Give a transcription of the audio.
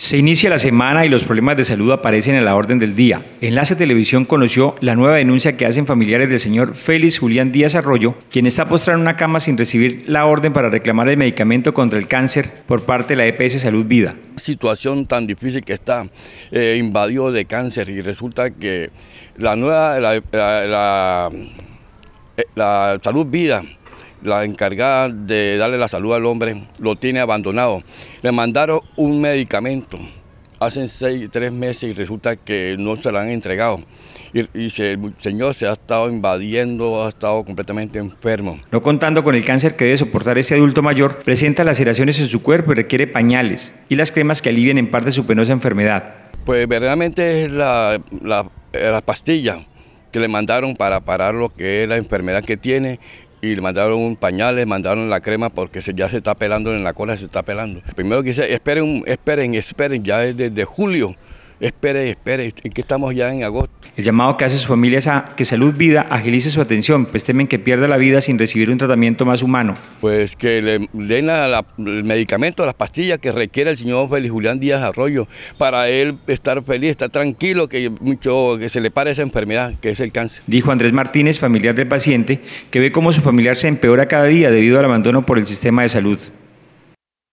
Se inicia la semana y los problemas de salud aparecen en la orden del día. Enlace Televisión conoció la nueva denuncia que hacen familiares del señor Félix Julián Díaz Arroyo, quien está postrado en una cama sin recibir la orden para reclamar el medicamento contra el cáncer por parte de la EPS Salud Vida. Situación tan difícil que está eh, invadido de cáncer y resulta que la nueva la eh, Salud Vida la encargada de darle la salud al hombre lo tiene abandonado. Le mandaron un medicamento hace seis, tres meses y resulta que no se lo han entregado. Y, el señor se ha estado invadiendo, ha estado completamente enfermo. No contando con el cáncer que debe soportar ese adulto mayor, presenta laceraciones en su cuerpo y requiere pañales y las cremas que alivien en parte su penosa enfermedad. Pues verdaderamente es la, la pastilla que le mandaron para parar lo que es la enfermedad que tiene y le mandaron un pañal, le mandaron la crema porque se, ya se está pelando en la cola, se está pelando. Primero que dice, esperen, esperen, esperen, ya es desde julio espere espere. espere, que estamos ya en agosto. El llamado que hace su familia es a que Salud Vida agilice su atención, pues temen que pierda la vida sin recibir un tratamiento más humano. Pues que le den el medicamento, las pastillas que requiere el señor Félix Julián Díaz Arroyo para él estar feliz, estar tranquilo, que, mucho, que se le pare esa enfermedad que es el cáncer. Dijo Andrés Martínez, familiar del paciente, que ve cómo su familiar se empeora cada día debido al abandono por el sistema de salud.